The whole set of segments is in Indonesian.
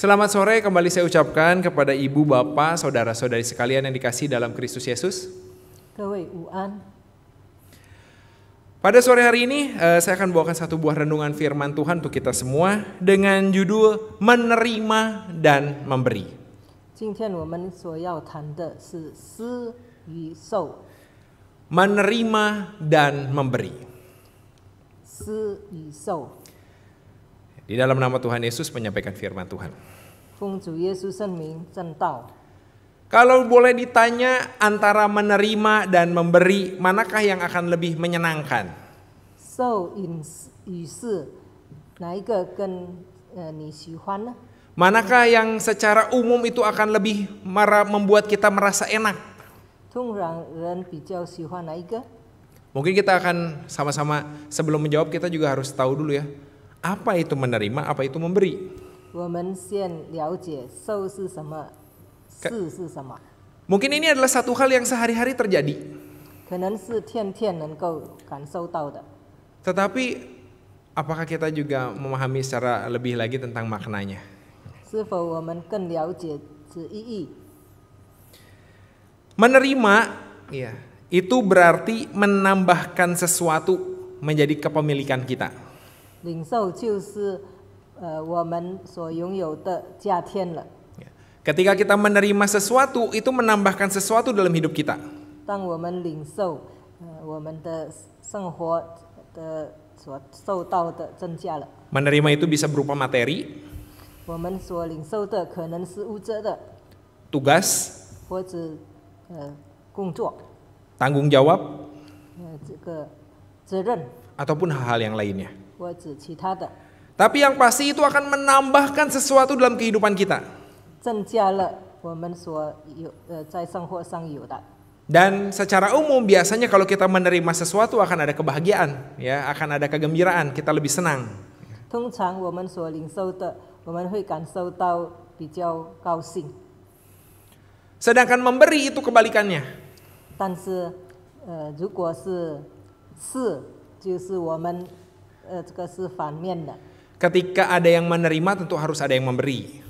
Selamat sore kembali saya ucapkan kepada ibu, bapak, saudara-saudari sekalian yang dikasih dalam Kristus Yesus. Pada sore hari ini eh, saya akan bawakan satu buah renungan firman Tuhan untuk kita semua dengan judul menerima dan memberi. Menerima dan memberi. Di dalam nama Tuhan Yesus menyampaikan firman Tuhan. 奉主耶稣圣名正道。Kalau boleh ditanya antara menerima dan memberi, manakah yang akan lebih menyenangkan? So in 于是哪一个更呃你喜欢呢？Manakah eh, yang secara umum itu akan lebih membuat kita merasa enak? Mungkin kita akan sama-sama sebelum menjawab kita juga harus tahu dulu ya. Apa itu menerima, apa itu memberi? Mungkin ini adalah satu hal yang sehari-hari terjadi. Tetapi apakah kita juga memahami secara lebih lagi tentang maknanya? Menerima, ya, itu berarti menambahkan sesuatu menjadi kepemilikan kita. Ketika kita menerima sesuatu, itu menambahkan sesuatu dalam hidup kita. Menerima itu bisa berupa materi. tugas, tanggung jawab. ataupun hal hal-hal yang lainnya. 或者其他的。tapi yang pasti itu akan menambahkan sesuatu dalam kehidupan kita. Dan secara umum biasanya kalau kita menerima sesuatu akan ada kebahagiaan, ya, akan ada kegembiraan, kita lebih senang. Sedangkan memberi itu kebalikannya. Tapi, Ketika ada yang menerima tentu harus ada yang memberi.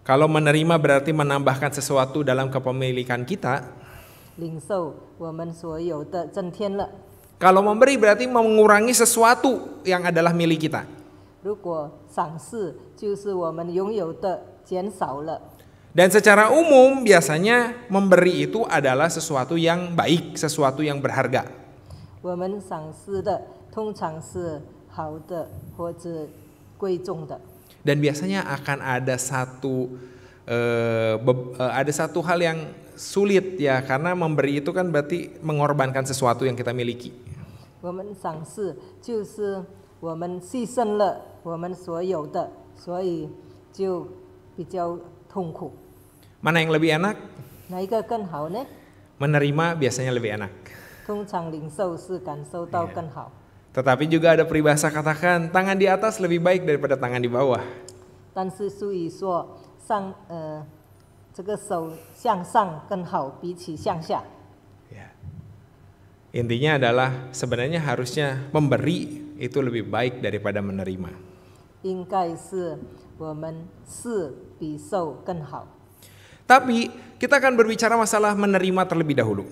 Kalau menerima berarti menambahkan sesuatu dalam kepemilikan kita. Kalau memberi berarti mengurangi sesuatu yang adalah milik kita. Dan secara umum biasanya memberi itu adalah sesuatu yang baik, sesuatu yang berharga. 我们赏识的通常是好的或者贵重的。Dan biasanya akan ada satu uh, uh, ada satu hal yang sulit ya karena memberi itu kan berarti mengorbankan sesuatu yang kita miliki. 我们赏识就是我们牺牲了我们所有的，所以就比较痛苦。Mana yang lebih enak? Menerima biasanya lebih enak. Tetapi juga ada peribahasa katakan tangan di atas lebih baik daripada tangan di bawah. 但是俗语说上呃这个手向上更好，比起向下。Ya. Intinya adalah sebenarnya harusnya memberi itu lebih baik daripada menerima. Tapi kita akan berbicara masalah menerima terlebih dahulu.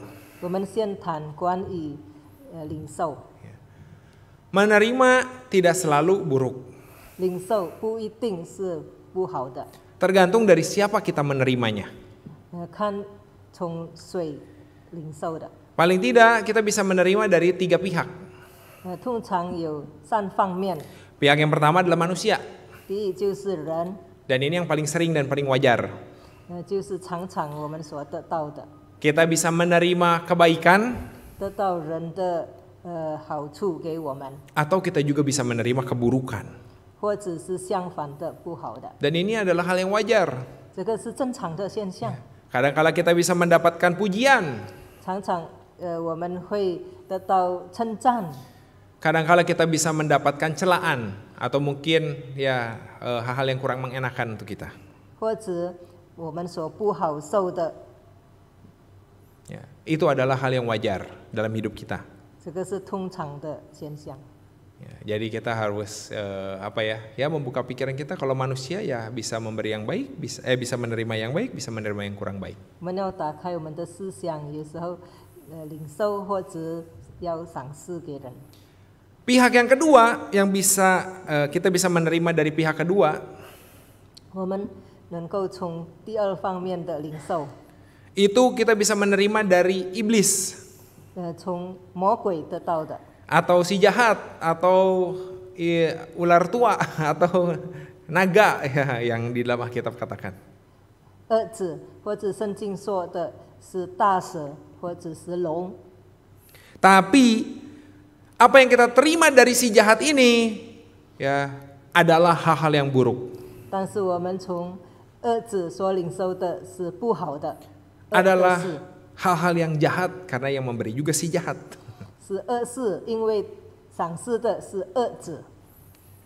我们先谈关于呃零售。Menerima eh, ya. tidak selalu buruk. Tergantung dari siapa kita menerimanya. Eh, kan paling tidak kita bisa menerima dari tiga pihak. Eh, pihak yang pertama adalah manusia. Dan ini yang paling sering dan paling wajar. Kita bisa menerima kebaikan atau kita juga bisa menerima keburukan. Dan ini adalah hal yang wajar. Kadang-kala kita bisa mendapatkan pujian. Kadang-kala kita bisa mendapatkan celaan atau mungkin ya eh, hal-hal yang kurang mengenakan untuk kita. Ya, itu adalah hal yang wajar dalam hidup kita. Ya, jadi kita harus uh, apa ya? Ya membuka pikiran kita kalau manusia ya bisa memberi yang baik, bisa eh bisa menerima yang baik, bisa menerima yang kurang baik. Eh, pihak yang kedua yang bisa uh, kita bisa menerima dari pihak kedua. Itu kita bisa menerima dari iblis. Ya, atau si jahat, atau i, ular tua, atau naga ya, yang di dalam kitab katakan. tapi apa yang kita terima dari si jahat ini ya adalah hal-hal yang buruk adalah hal-hal yang jahat karena yang memberi juga si jahat.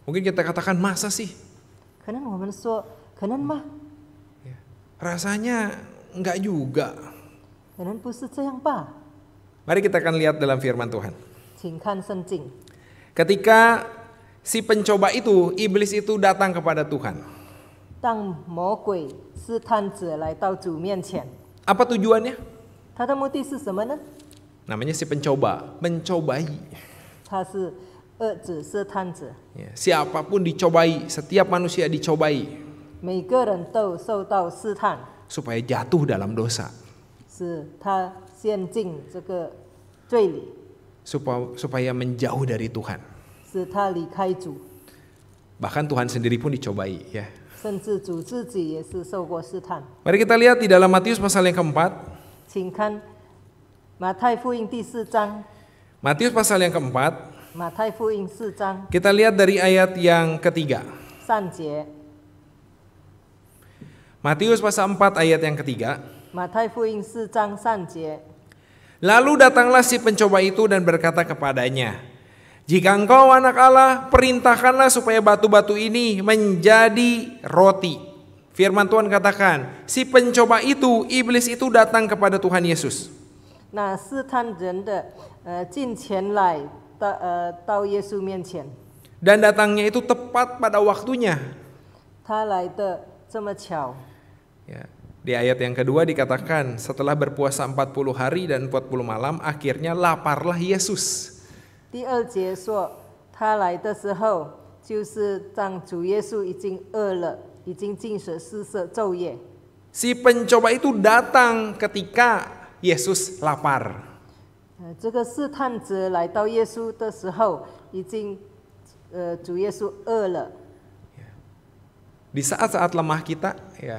Mungkin kita katakan masa sih? Ya. Rasanya enggak juga. Mari kita akan lihat dalam firman Tuhan. Ketika si pencoba itu, iblis itu datang kepada Tuhan. Apa tujuannya? Namanya si pencoba, mencobai. Ya, siapapun dicobai, setiap manusia dicobai. Supaya jatuh dalam dosa. Supaya, supaya menjauh dari Tuhan. Bahkan Tuhan sendiri pun dicobai ya. Mari kita lihat di dalam Matius pasal yang keempat. Matius pasal yang keempat. Kita lihat dari ayat yang ketiga. Matius pasal 4 ayat yang ketiga. Lalu datanglah si pencoba itu dan berkata kepadanya, jika engkau anak Allah, perintahkanlah supaya batu-batu ini menjadi roti. Firman Tuhan katakan, si pencoba itu, iblis itu datang kepada Tuhan Yesus. Nah, dan datangnya itu tepat pada waktunya. Ya. Di ayat yang kedua dikatakan, setelah berpuasa 40 hari dan 40 malam, akhirnya laparlah Yesus. 第二节说，他来的时候，就是当主耶稣已经饿了，已经进食四色昼夜。Si pencoba itu datang ketika Yesus lapar. 呃，这个试探者来到耶稣的时候，已经，呃，主耶稣饿了。Di saat-saat lemah kita, ya,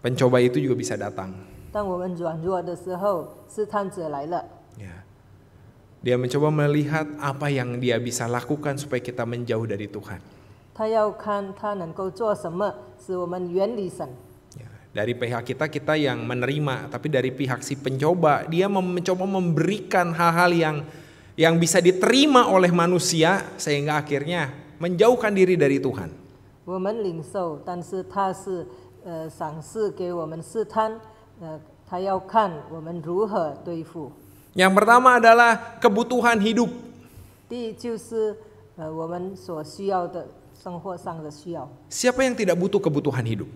pencoba itu juga bisa datang. 当我们软弱的时候，试探者来了。Yeah. Dia mencoba melihat apa yang dia bisa lakukan supaya kita menjauh dari Tuhan. Ya, dari pihak kita kita yang menerima, tapi dari pihak si pencoba dia mencoba memberikan hal-hal yang yang bisa diterima oleh manusia sehingga akhirnya menjauhkan diri dari Tuhan. Yang pertama adalah kebutuhan hidup. Siapa yang tidak butuh kebutuhan hidup?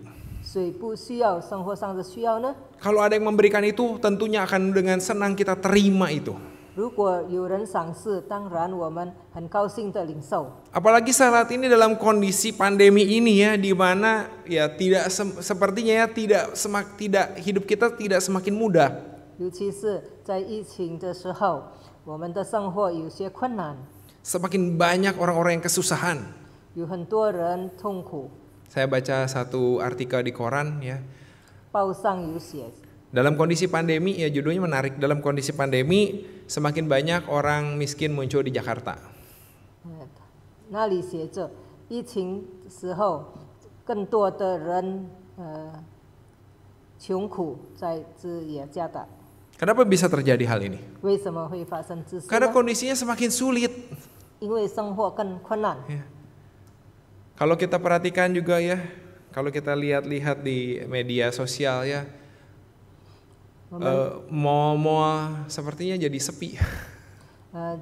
Kalau ada yang memberikan itu, tentunya akan dengan senang kita terima itu. Apalagi saat ini dalam kondisi pandemi ini ya, di mana ya tidak sepertinya ya tidak semak tidak hidup kita tidak semakin mudah. Semakin banyak orang-orang yang kesusahan. 有很多人痛苦。Saya baca satu artikel di koran ya. 报上有写。Dalam kondisi pandemi ya judulnya menarik. Dalam kondisi pandemi semakin banyak orang miskin muncul di Jakarta. Eh, 那里写着，疫情时候，更多的人呃穷苦在这也加大。Kenapa bisa terjadi hal ini? Karena kondisinya semakin sulit. Kalau kita perhatikan juga ya, kalau kita lihat-lihat di media sosial ya, uh, sepertinya jadi sepi. Uh,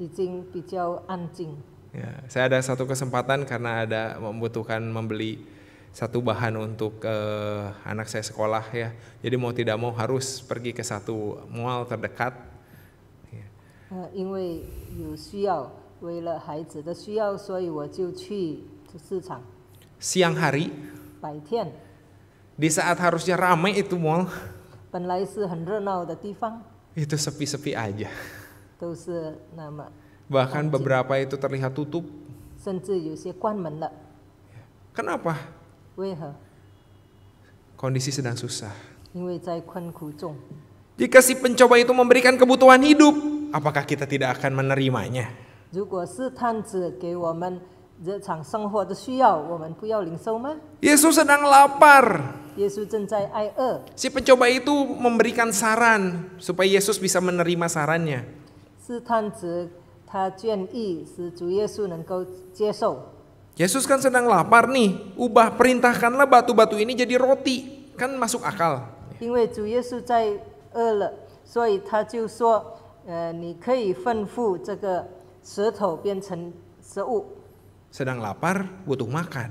ya, saya ada satu kesempatan karena ada membutuhkan membeli satu bahan untuk uh, anak saya sekolah ya. Jadi mau tidak mau harus pergi ke satu mall terdekat. Uh, Siang hari. di saat harusnya ramai itu mall. itu sepi sepi-sepi aja. Bahkan beberapa itu terlihat tutup. Kenapa? Kondisi sedang susah. Jika si pencoba itu memberikan kebutuhan hidup, apakah kita tidak akan menerimanya? Yesus sedang lapar. Yesus Si pencoba itu memberikan saran supaya Yesus bisa menerima sarannya. Yesus kan sedang lapar nih, ubah perintahkanlah batu-batu ini jadi roti. Kan masuk akal. Sedang lapar, butuh makan.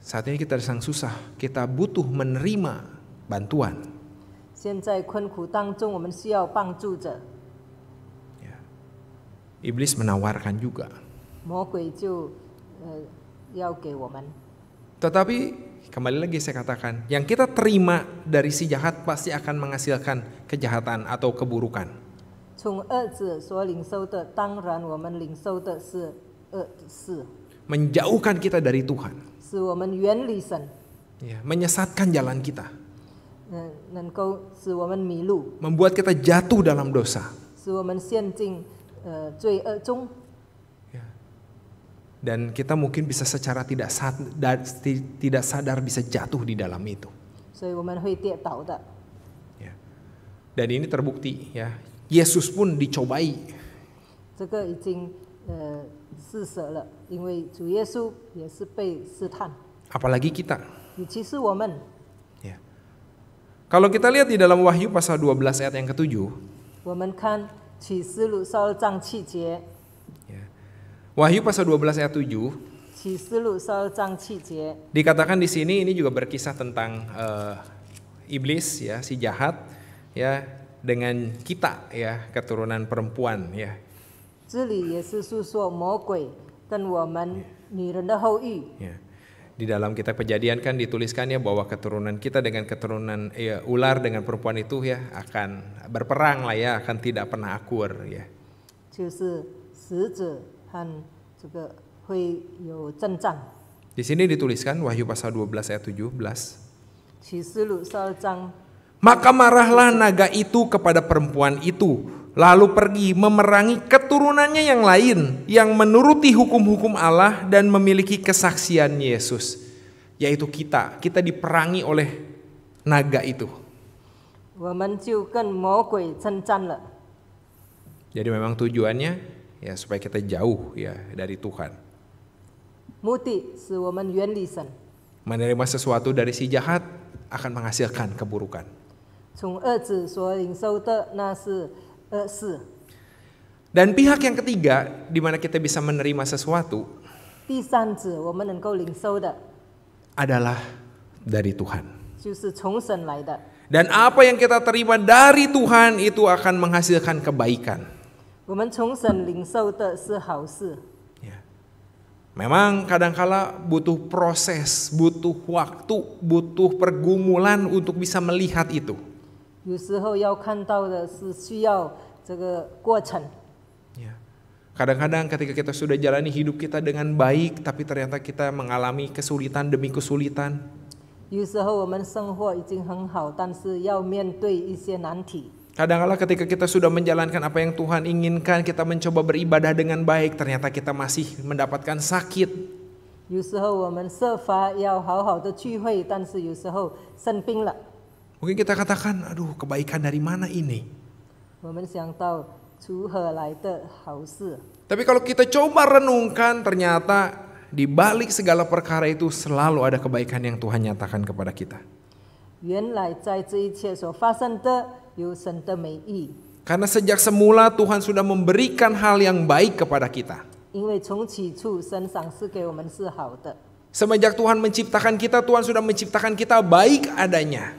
Saat ini kita sedang susah, kita butuh menerima bantuan. 现在困苦当中，我们需要帮助者。iblis menawarkan juga. Tetapi kembali lagi saya katakan, yang kita terima dari si jahat pasti akan menghasilkan kejahatan atau keburukan. Menjauhkan kita dari Tuhan. menyesatkan jalan kita. Membuat kita jatuh dalam dosa uh, 罪恶中。Ya. Dan kita mungkin bisa secara tidak sadar, tidak sadar bisa jatuh di dalam itu. Ya. Dan ini terbukti ya. Yesus pun dicobai. Apalagi kita. Ya. Kalau kita lihat di dalam Wahyu pasal 12 ayat yang ketujuh. Jie. Wahyu pasal 12 ayat 7 Dikatakan di sini ini juga berkisah tentang uh, iblis ya si jahat ya dengan kita ya keturunan perempuan ya. Yeah di dalam kitab kejadian kan dituliskan ya bahwa keturunan kita dengan keturunan ya, ular dengan perempuan itu ya akan berperang lah ya akan tidak pernah akur ya. Di sini dituliskan Wahyu pasal 12 ayat 17. Maka marahlah naga itu kepada perempuan itu lalu pergi memerangi keturunannya yang lain yang menuruti hukum-hukum Allah dan memiliki kesaksian Yesus, yaitu kita. Kita diperangi oleh naga itu. Jadi memang tujuannya ya supaya kita jauh ya dari Tuhan. Menerima sesuatu dari si jahat akan menghasilkan keburukan. Eh, Dan pihak yang ketiga di mana kita bisa menerima sesuatu adalah dari Tuhan. Dan apa yang kita terima dari Tuhan itu akan menghasilkan kebaikan. Memang kadangkala butuh proses, butuh waktu, butuh pergumulan untuk bisa melihat itu. 有时候要看到的是需要这个过程。Ya. Kadang-kadang ketika kita sudah jalani hidup kita dengan baik, tapi ternyata kita mengalami kesulitan demi kesulitan. kadang kala ketika kita sudah menjalankan apa yang Tuhan inginkan, kita mencoba beribadah dengan baik, ternyata kita masih mendapatkan sakit. Kadang-kala kita kita 有时候我们设法要好好的聚会，但是有时候生病了。Mungkin kita katakan, aduh kebaikan dari mana ini? Tapi kalau kita coba renungkan, ternyata di balik segala perkara itu selalu ada kebaikan yang Tuhan nyatakan kepada kita. Karena sejak semula Tuhan sudah memberikan hal yang baik kepada kita. Semenjak Tuhan menciptakan kita, Tuhan sudah menciptakan kita baik adanya.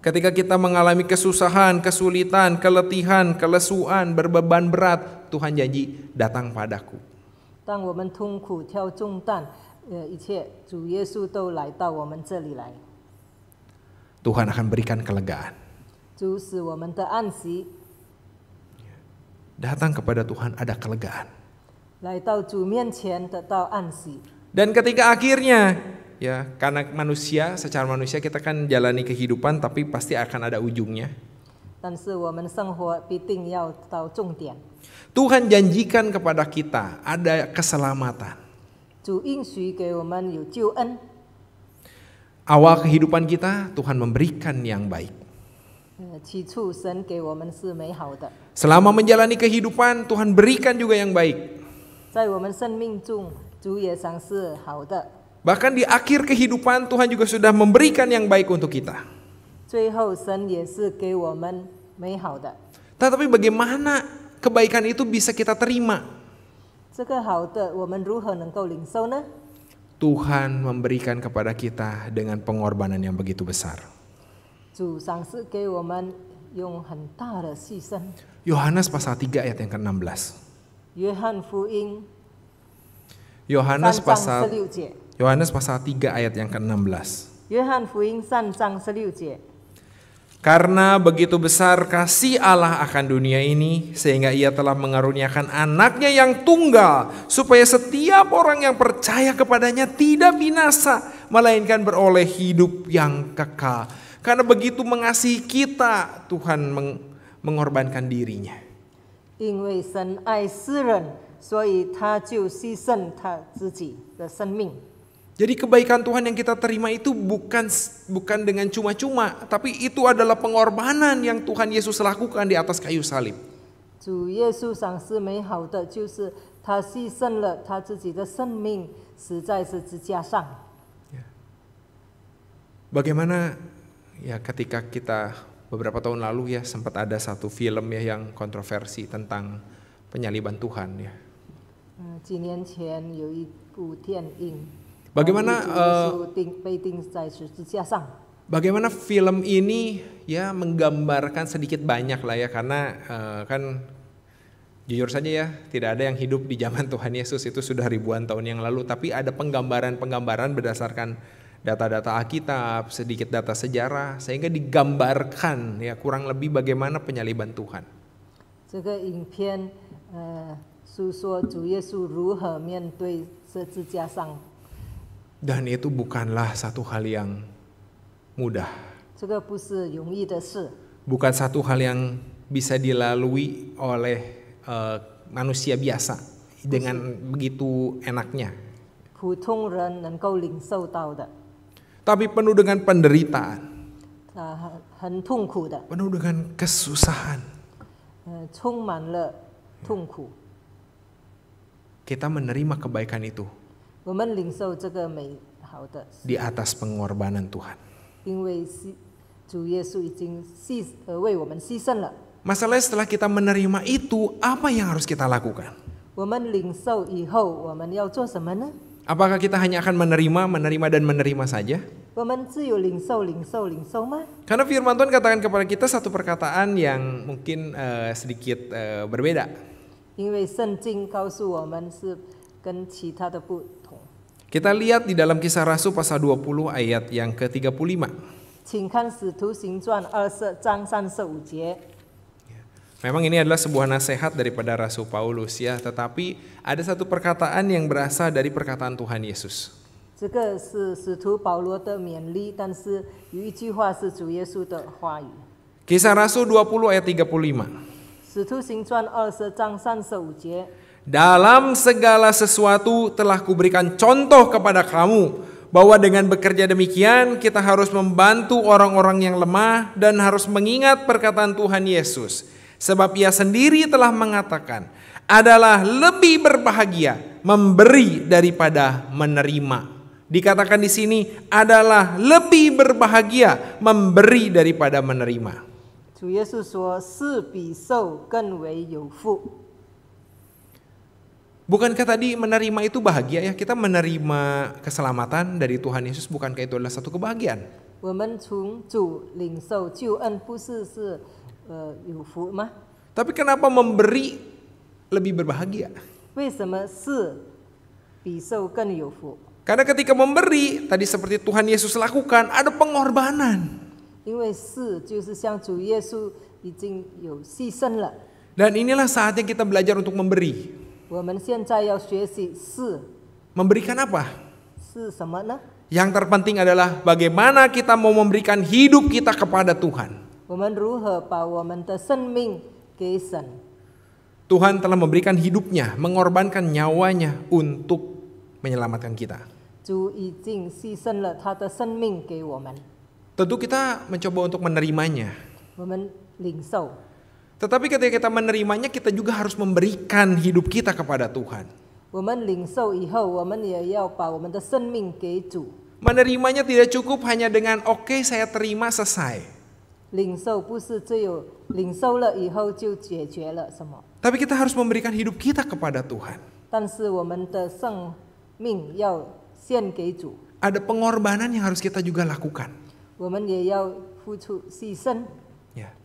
Ketika kita mengalami kesusahan, kesulitan, keletihan, kelesuan, berbeban berat, Tuhan janji datang padaku. E, Tuhan akan berikan kelegaan. Datang kepada Tuhan ada kelegaan. Dan ketika akhirnya ya karena manusia secara manusia kita kan jalani kehidupan tapi pasti akan ada ujungnya. Tuhan janjikan kepada kita ada keselamatan. Awal kehidupan kita Tuhan memberikan yang baik. Ya, Selama menjalani kehidupan Tuhan berikan juga yang baik. 在我们生命中，主也赏赐好的。Bahkan di akhir kehidupan Tuhan juga sudah memberikan yang baik untuk kita. Tetapi bagaimana kebaikan itu bisa kita terima? Tuhan memberikan kepada kita dengan pengorbanan yang begitu besar. Yohanes pasal 3 ayat yang ke-16. Yohanes pasal Yohanes pasal 3 ayat yang ke-16. Karena begitu besar kasih Allah akan dunia ini, sehingga Ia telah mengaruniakan anaknya yang tunggal, supaya setiap orang yang percaya kepadanya tidak binasa, melainkan beroleh hidup yang kekal. Karena begitu mengasihi kita, Tuhan meng mengorbankan dirinya. 因为神爱世人，所以他就牺牲他自己的生命。jadi kebaikan Tuhan yang kita terima itu bukan bukan dengan cuma-cuma, tapi itu adalah pengorbanan yang Tuhan Yesus lakukan di atas kayu salib. Bagaimana ya ketika kita beberapa tahun lalu ya sempat ada satu film ya yang kontroversi tentang penyaliban Tuhan ya. Hmm, Bagaimana uh, bagaimana film ini ya menggambarkan sedikit banyak lah ya karena uh, kan jujur saja ya tidak ada yang hidup di zaman Tuhan Yesus itu sudah ribuan tahun yang lalu tapi ada penggambaran-penggambaran berdasarkan data-data Alkitab, sedikit data sejarah sehingga digambarkan ya kurang lebih bagaimana penyaliban Tuhan. uh, dan itu bukanlah satu hal yang mudah. Bukan satu hal yang bisa dilalui oleh uh, manusia biasa dengan begitu enaknya. Tapi penuh dengan penderitaan. Ah, penuh dengan kesusahan. Eh, Kita menerima kebaikan itu di atas pengorbanan Tuhan. Masalahnya setelah kita menerima itu, apa yang harus kita lakukan? Apakah kita hanya akan menerima, menerima dan menerima saja? Karena firman Tuhan katakan kepada kita satu perkataan yang mungkin uh, sedikit uh, berbeda. 因为圣经告诉我们是 kita lihat di dalam kisah Rasul pasal 20 ayat yang ke-35. Memang ini adalah sebuah nasihat daripada Rasul Paulus ya, tetapi ada satu perkataan yang berasal dari perkataan Tuhan Yesus. Kisah Rasul 20 ayat 35. Dalam segala sesuatu telah kuberikan contoh kepada kamu bahwa dengan bekerja demikian kita harus membantu orang-orang yang lemah dan harus mengingat perkataan Tuhan Yesus. Sebab ia sendiri telah mengatakan adalah lebih berbahagia memberi daripada menerima. Dikatakan di sini adalah lebih berbahagia memberi daripada menerima. 主耶稣说：“是比受更为有福。” Bukankah tadi menerima itu bahagia ya? Kita menerima keselamatan dari Tuhan Yesus bukankah itu adalah satu kebahagiaan? Tapi kenapa memberi lebih berbahagia? Karena ketika memberi, tadi seperti Tuhan Yesus lakukan, ada pengorbanan. Dan inilah saatnya kita belajar untuk memberi. Memberikan apa? Yang terpenting adalah bagaimana kita mau memberikan hidup kita kepada Tuhan. Tuhan telah memberikan hidupnya, mengorbankan nyawanya untuk menyelamatkan kita. Tentu kita mencoba untuk menerimanya. Tetapi ketika kita menerimanya, kita juga harus memberikan hidup kita kepada Tuhan. Menerimanya tidak cukup hanya dengan oke okay, saya terima selesai. Tapi kita harus memberikan hidup kita kepada Tuhan. Ada pengorbanan yang harus kita juga lakukan. 我们也要付出牺牲，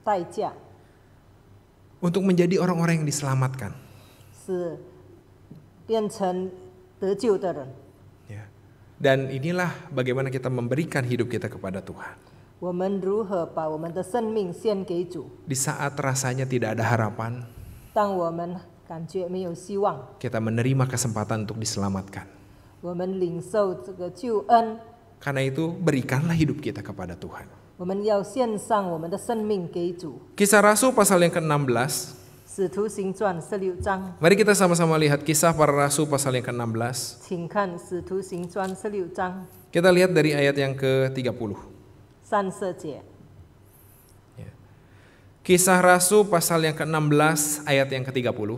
代价。Yeah untuk menjadi orang-orang yang diselamatkan. Ya. Dan inilah bagaimana kita memberikan hidup kita kepada Tuhan. Di saat rasanya tidak ada harapan, kita menerima kesempatan untuk diselamatkan. Karena itu berikanlah hidup kita kepada Tuhan. Kisah Rasul pasal yang ke-16 Mari kita sama-sama lihat kisah para rasul pasal yang ke-16. Kita lihat dari ayat yang ke-30. Kisah rasul pasal yang ke-16 ayat yang ke-30.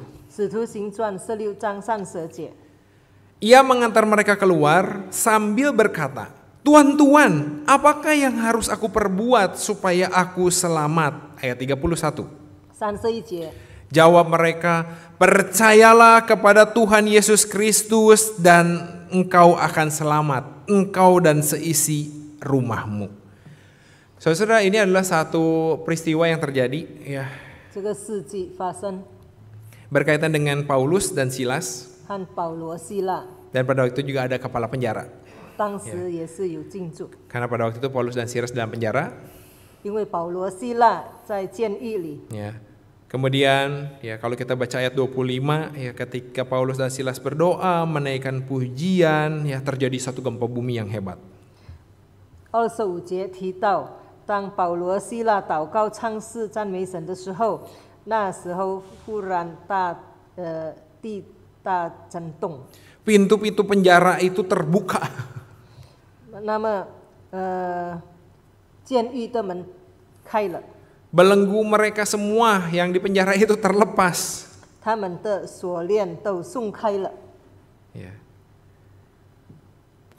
Ia mengantar mereka keluar sambil berkata, Tuan, Tuan, apakah yang harus aku perbuat supaya aku selamat? Ayat 31. Jawab mereka, percayalah kepada Tuhan Yesus Kristus dan engkau akan selamat, engkau dan seisi rumahmu. Saudara, ini adalah satu peristiwa yang terjadi ya. Berkaitan dengan Paulus dan Silas. Dan pada waktu itu juga ada kepala penjara. Karena pada waktu itu Paulus dan Silas dalam penjara. Ya. Kemudian ya kalau kita baca ayat 25 ya ketika Paulus dan Silas berdoa menaikkan pujian ya terjadi satu gempa bumi yang hebat. 25 pintu pintu penjara itu terbuka. 那么呃，监狱的门开了。Belenggu eh, mereka semua yang di penjara itu terlepas. Ya.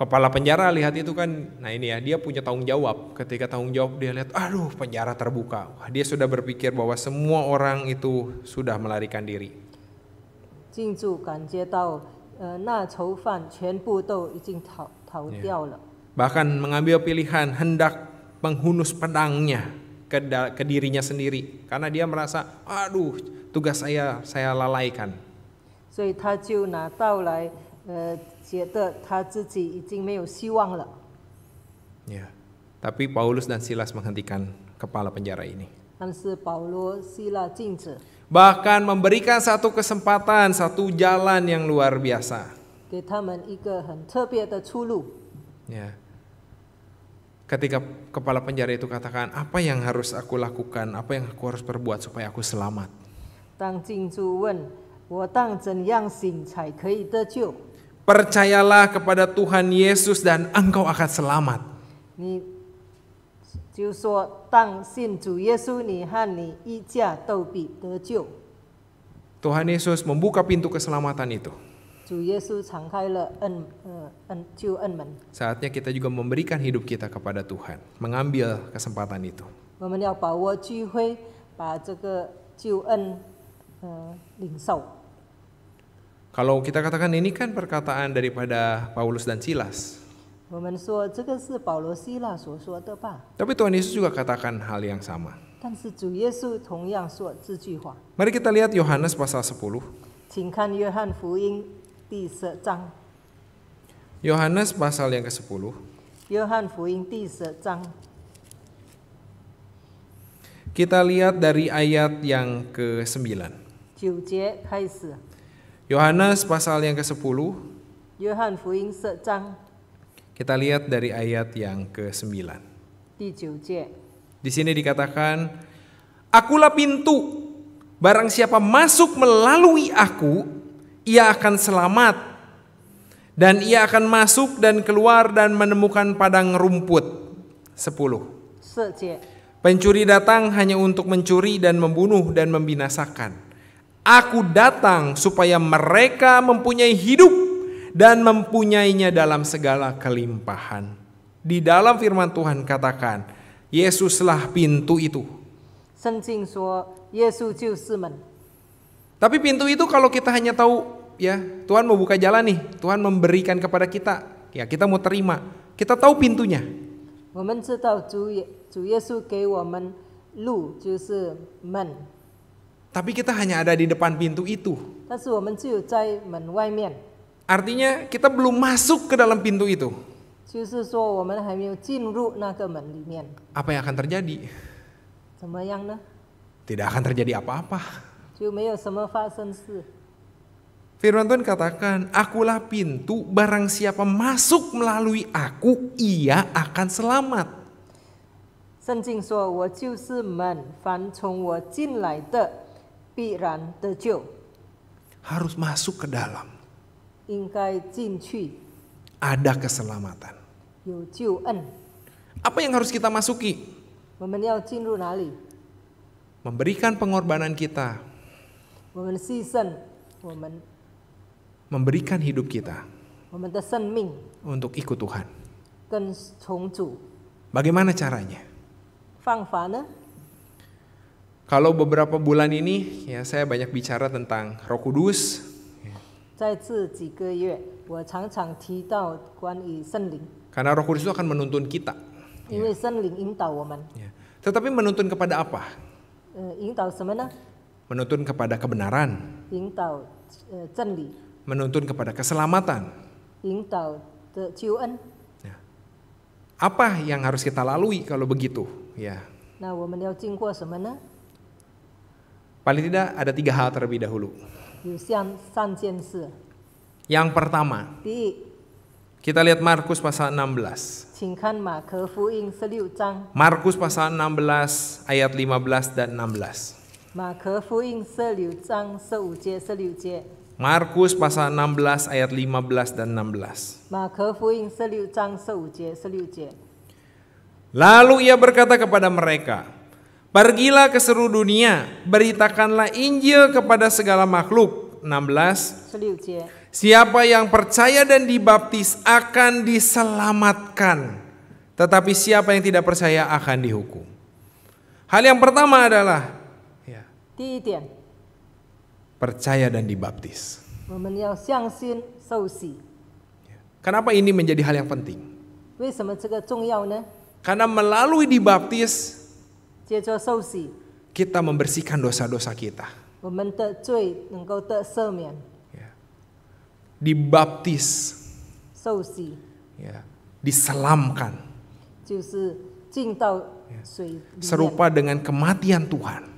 Kepala penjara lihat itu kan, nah ini ya, dia punya tanggung jawab. Ketika tanggung jawab dia lihat, aduh penjara terbuka. Wah, dia sudah berpikir bahwa semua orang itu sudah melarikan diri. 进驻感觉到，呃，那囚犯全部都已经逃逃掉了。Yeah bahkan mengambil pilihan hendak menghunus pedangnya ke, ke dirinya sendiri karena dia merasa aduh tugas saya saya lalaikan. Ya, tapi Paulus dan Silas menghentikan kepala penjara ini. Bahkan memberikan satu kesempatan, satu jalan yang luar biasa. Ya, ketika kepala penjara itu katakan apa yang harus aku lakukan, apa yang aku harus perbuat supaya aku selamat. Percayalah kepada Tuhan Yesus dan engkau akan selamat. Tuhan Yesus membuka pintu keselamatan itu. Eh, Saatnya kita juga memberikan hidup kita kepada Tuhan, mengambil kesempatan itu. Eh, Kalau kita katakan ini kan perkataan daripada Paulus dan Silas. Tapi Tuhan Yesus juga katakan hal yang sama. Mari kita lihat Yohanes pasal 10. 第十章。Yohanes pasal yang ke-10. Yohan Kita lihat dari ayat yang ke-9. Yohanes pasal yang ke-10. Kita lihat dari ayat yang ke-9. Di sini dikatakan, Akulah pintu, barang siapa masuk melalui aku, ia akan selamat dan ia akan masuk dan keluar dan menemukan padang rumput. 10. Pencuri datang hanya untuk mencuri dan membunuh dan membinasakan. Aku datang supaya mereka mempunyai hidup dan mempunyainya dalam segala kelimpahan. Di dalam firman Tuhan katakan, Yesuslah pintu itu. Tapi pintu itu kalau kita hanya tahu ya Tuhan mau buka jalan nih, Tuhan memberikan kepada kita, ya kita mau terima, kita tahu pintunya. Tapi kita hanya ada di depan pintu itu. Artinya kita belum masuk ke dalam pintu itu. Apa yang akan terjadi? Tidak akan terjadi apa-apa. Firman Tuhan katakan, "Akulah pintu, barang siapa masuk melalui aku, ia akan selamat." Harus masuk ke dalam. Ada keselamatan. Apa yang harus kita masuki? Memberikan pengorbanan kita. 我们牺牲，我们。memberikan hidup kita untuk ikut Tuhan. Bagaimana caranya? Kalau beberapa bulan ini ya saya banyak bicara tentang Roh Kudus. Karena Roh Kudus itu akan menuntun kita. Ya. Tetapi menuntun kepada apa? Menuntun kepada kebenaran menuntun kepada keselamatan. Ya. Apa yang harus kita lalui kalau begitu? Ya. Nah, Paling tidak ada tiga hal terlebih dahulu. Yang pertama, kita lihat Markus pasal 16. Markus pasal 16 ayat 15 dan 16. Markus pasal 16 ayat 15 dan 16. Lalu ia berkata kepada mereka, Pergilah ke seluruh dunia, beritakanlah Injil kepada segala makhluk. 16. Siapa yang percaya dan dibaptis akan diselamatkan, tetapi siapa yang tidak percaya akan dihukum. Hal yang pertama adalah ya percaya dan dibaptis. Kenapa ini menjadi hal yang penting? Karena melalui dibaptis, kita membersihkan dosa-dosa kita. Dibaptis, ya. diselamkan, serupa dengan kematian Tuhan.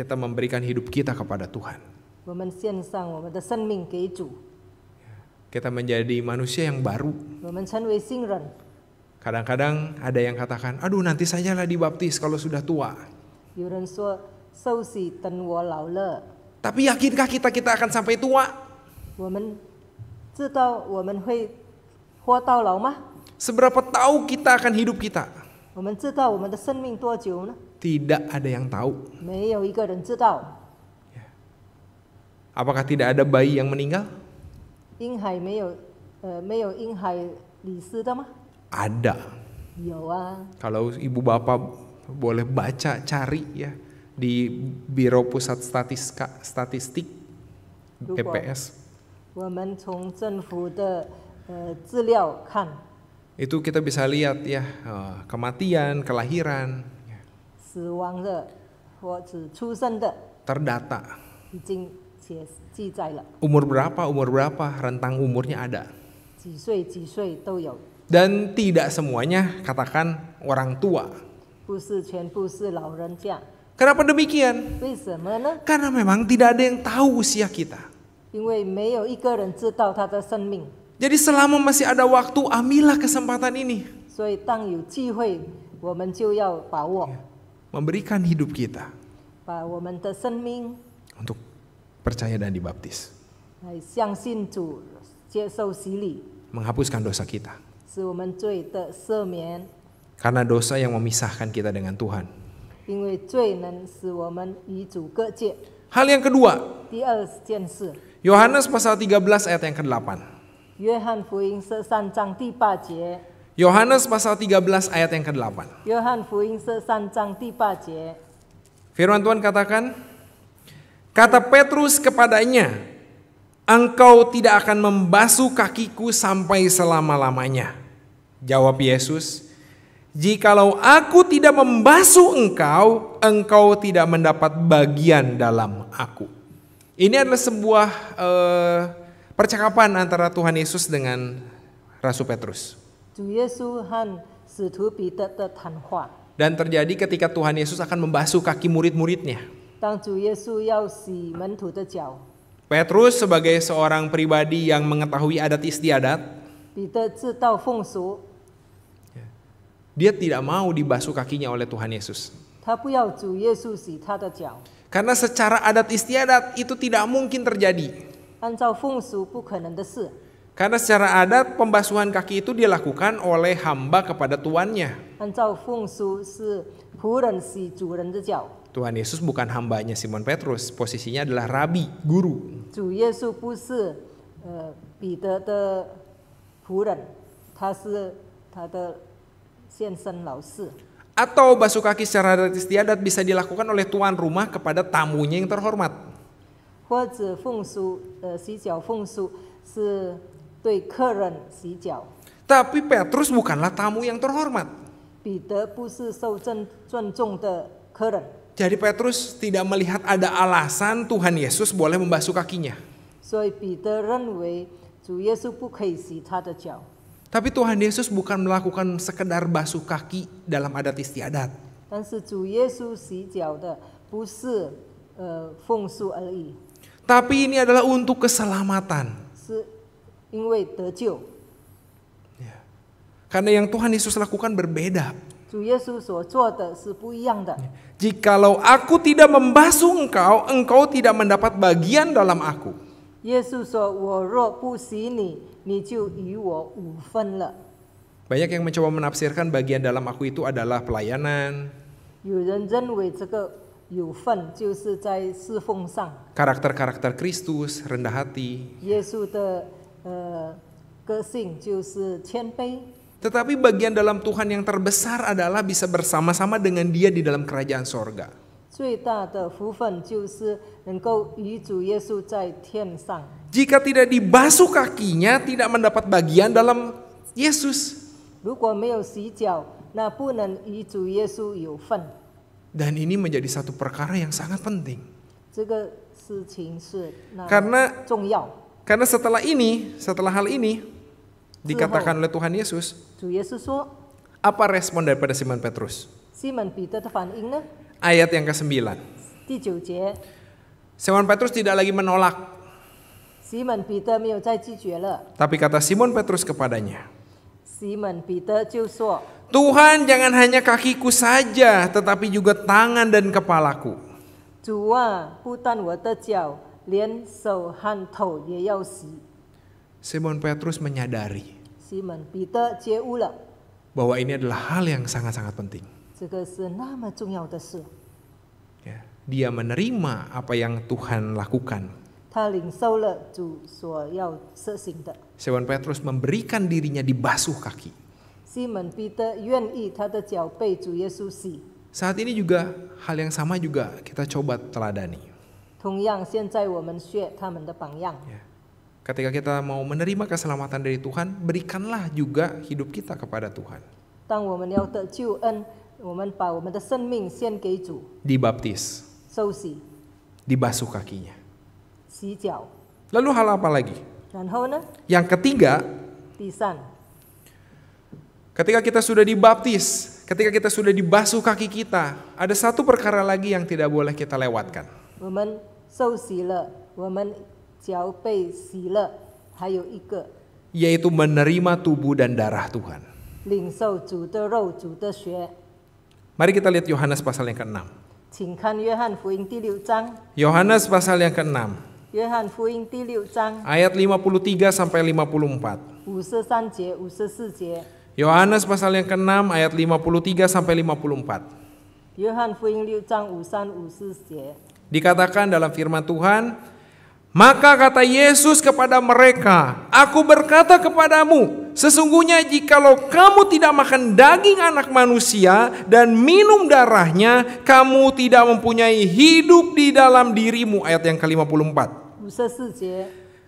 kita memberikan hidup kita kepada Tuhan. Kita menjadi manusia yang baru. Kadang-kadang ada yang katakan, aduh nanti saja sajalah dibaptis kalau sudah tua. Tapi yakinkah kita kita akan sampai tua? Seberapa tahu kita akan hidup kita? tidak ada yang tahu. Apakah tidak ada bayi yang meninggal? Ada. Kalau ibu bapak boleh baca cari ya di Biro Pusat Statistika, Statistik BPS. Itu kita bisa lihat ya eh, kematian, kelahiran. 死亡的或者出生的 terdata umur berapa umur berapa rentang umurnya ada dan tidak semuanya katakan orang tua Kenapa demikian? Karena memang tidak ada yang tahu usia kita. Jadi selama masih ada waktu, ambillah kesempatan ini memberikan hidup kita untuk percaya dan dibaptis. Menghapuskan dosa kita. Karena dosa yang memisahkan kita dengan Tuhan. Hal yang kedua. Yohanes pasal 13 ayat yang ke-8. Yohanes pasal 13 ayat yang ke-8. Firman Tuhan katakan, Kata Petrus kepadanya, Engkau tidak akan membasuh kakiku sampai selama-lamanya. Jawab Yesus, Jikalau aku tidak membasuh engkau, engkau tidak mendapat bagian dalam aku. Ini adalah sebuah uh, percakapan antara Tuhan Yesus dengan Rasul Petrus. Dan terjadi ketika Tuhan Yesus akan membasuh kaki murid-muridnya. Petrus sebagai seorang pribadi yang mengetahui adat istiadat, ya. dia tidak mau dibasuh kakinya oleh Tuhan Yesus. Karena secara adat istiadat itu tidak mungkin terjadi. 按照风俗不可能的事。karena secara adat pembasuhan kaki itu dilakukan oleh hamba kepada tuannya. Tuhan Yesus bukan hambanya Simon Petrus, posisinya adalah rabi, guru. Eh, Atau basuh kaki secara adat istiadat bisa dilakukan oleh tuan rumah kepada tamunya yang terhormat. Tapi Petrus bukanlah tamu yang terhormat. Peter Jadi Petrus tidak melihat ada alasan Tuhan Yesus boleh membasuh kakinya. Tapi Tuhan Yesus bukan melakukan sekedar basuh kaki dalam adat istiadat. Tapi ini adalah untuk keselamatan. 是因为得救。Ya. Karena yang Tuhan Yesus lakukan berbeda. Jikalau aku tidak membasuh engkau, engkau tidak mendapat bagian dalam aku. Banyak yang mencoba menafsirkan bagian dalam aku itu adalah pelayanan. Karakter-karakter Kristus, rendah hati. 耶稣的 tetapi bagian dalam Tuhan yang terbesar adalah bisa bersama-sama dengan Dia di dalam kerajaan sorga. Jika tidak dibasuh kakinya, tidak mendapat bagian dalam Yesus. Dan ini menjadi satu perkara yang sangat penting. Karena karena setelah ini, setelah hal ini dikatakan oleh Tuhan Yesus, apa respon daripada Simon Petrus? Simon Peter Ayat yang ke-9. Simon Petrus tidak lagi menolak. Simon Peter Tapi kata Simon Petrus kepadanya, Simon Peter Tuhan jangan hanya kakiku saja, tetapi juga tangan dan kepalaku. 主啊，不但我的脚，Simon Petrus menyadari Simon Peter bahwa ini adalah hal yang sangat-sangat penting. 这个是那么重要的事。Ya, dia menerima apa yang Tuhan lakukan. Simon Petrus memberikan dirinya di basuh kaki. Simon Peter 愿意他的脚被主耶稣洗。Saat ini juga hal yang sama juga kita coba teladani. Ketika kita mau menerima keselamatan dari Tuhan, berikanlah juga hidup kita kepada Tuhan. Dibaptis. Dibasuh kakinya. Lalu hal apa lagi? Yang ketiga. Ketika kita sudah dibaptis, ketika kita sudah dibasuh kaki kita, ada satu perkara lagi yang tidak boleh kita lewatkan. 我们受洗了，我们脚被洗了，还有一个 yaitu menerima tubuh dan darah Tuhan. kita lihat Yohanes pasal yang ke pasal yang ke ayat 53 sampai 54. Dikatakan dalam firman Tuhan, maka kata Yesus kepada mereka, "Aku berkata kepadamu, sesungguhnya jikalau kamu tidak makan daging anak manusia dan minum darahnya, kamu tidak mempunyai hidup di dalam dirimu." Ayat yang ke-54.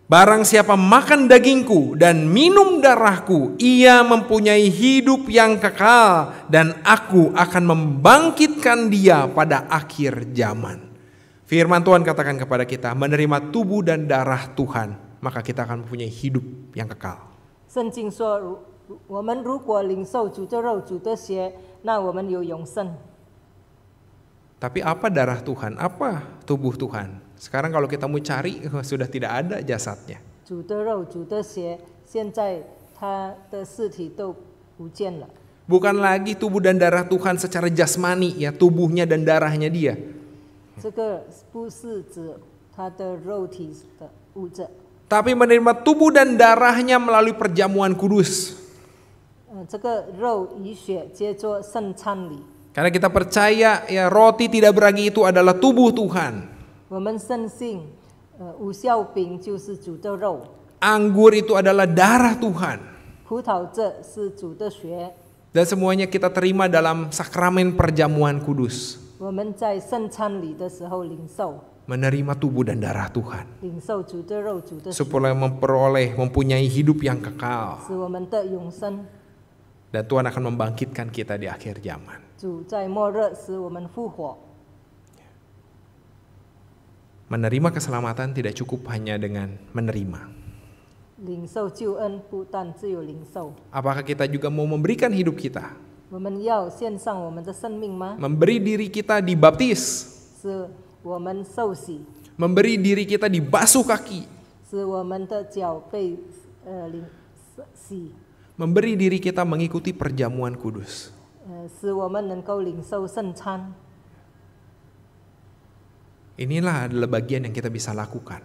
Barang siapa makan dagingku dan minum darahku, ia mempunyai hidup yang kekal dan aku akan membangkitkan dia pada akhir zaman. Firman Tuhan katakan kepada kita, menerima tubuh dan darah Tuhan, maka kita akan mempunyai hidup yang kekal. Tapi apa darah Tuhan? Apa tubuh Tuhan? Sekarang kalau kita mau cari eh, sudah tidak ada jasadnya. Bukan lagi tubuh dan darah Tuhan secara jasmani ya, tubuhnya dan darahnya dia, tapi menerima tubuh dan darahnya melalui perjamuan kudus. Karena kita percaya ya roti tidak beragi itu adalah tubuh Tuhan. Anggur itu adalah darah Tuhan. Dan semuanya kita terima dalam sakramen perjamuan kudus menerima tubuh dan darah Tuhan. Supaya memperoleh, mempunyai hidup yang kekal. Dan Tuhan akan membangkitkan kita di akhir zaman. Menerima keselamatan tidak cukup hanya dengan menerima. Apakah kita juga mau memberikan hidup kita? Memberi diri kita dibaptis. Memberi diri kita dibasuh kaki. Memberi diri kita mengikuti perjamuan kudus. Inilah adalah bagian yang kita bisa lakukan.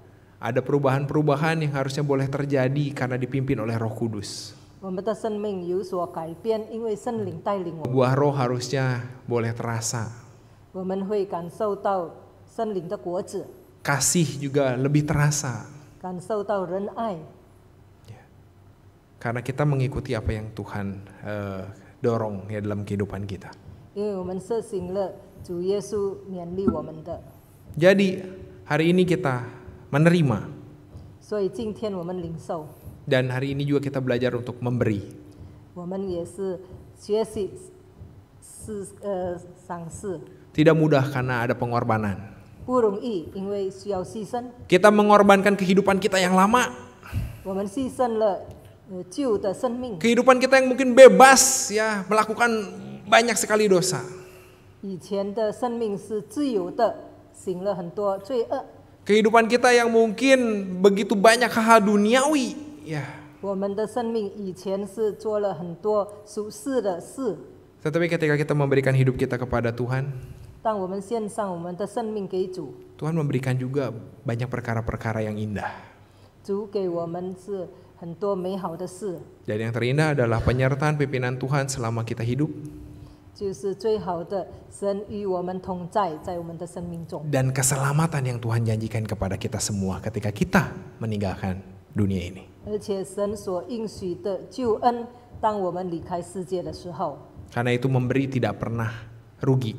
ada perubahan-perubahan yang harusnya boleh terjadi karena dipimpin oleh Roh Kudus. Buah roh harusnya boleh terasa. Kan Kasih juga lebih terasa. Kan ya. Karena kita mengikuti apa yang Tuhan uh, dorong ya dalam kehidupan kita. Jadi hari ini kita menerima. Dan hari ini juga kita belajar untuk memberi. Tidak mudah karena ada pengorbanan. Kita mengorbankan kehidupan kita yang lama. Kehidupan kita yang mungkin bebas ya melakukan banyak sekali dosa kehidupan kita yang mungkin begitu banyak hal duniawi ya. Tetapi ketika kita memberikan hidup kita kepada Tuhan, Tuhan memberikan juga banyak perkara-perkara yang indah. Jadi yang terindah adalah penyertaan pimpinan Tuhan selama kita hidup. Dan keselamatan yang Tuhan janjikan kepada kita semua ketika kita meninggalkan dunia ini. Karena itu memberi tidak pernah rugi.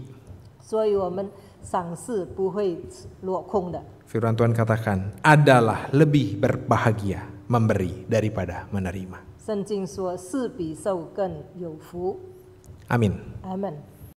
Firman Tuhan katakan, adalah lebih berbahagia memberi daripada menerima. Amin. Amin.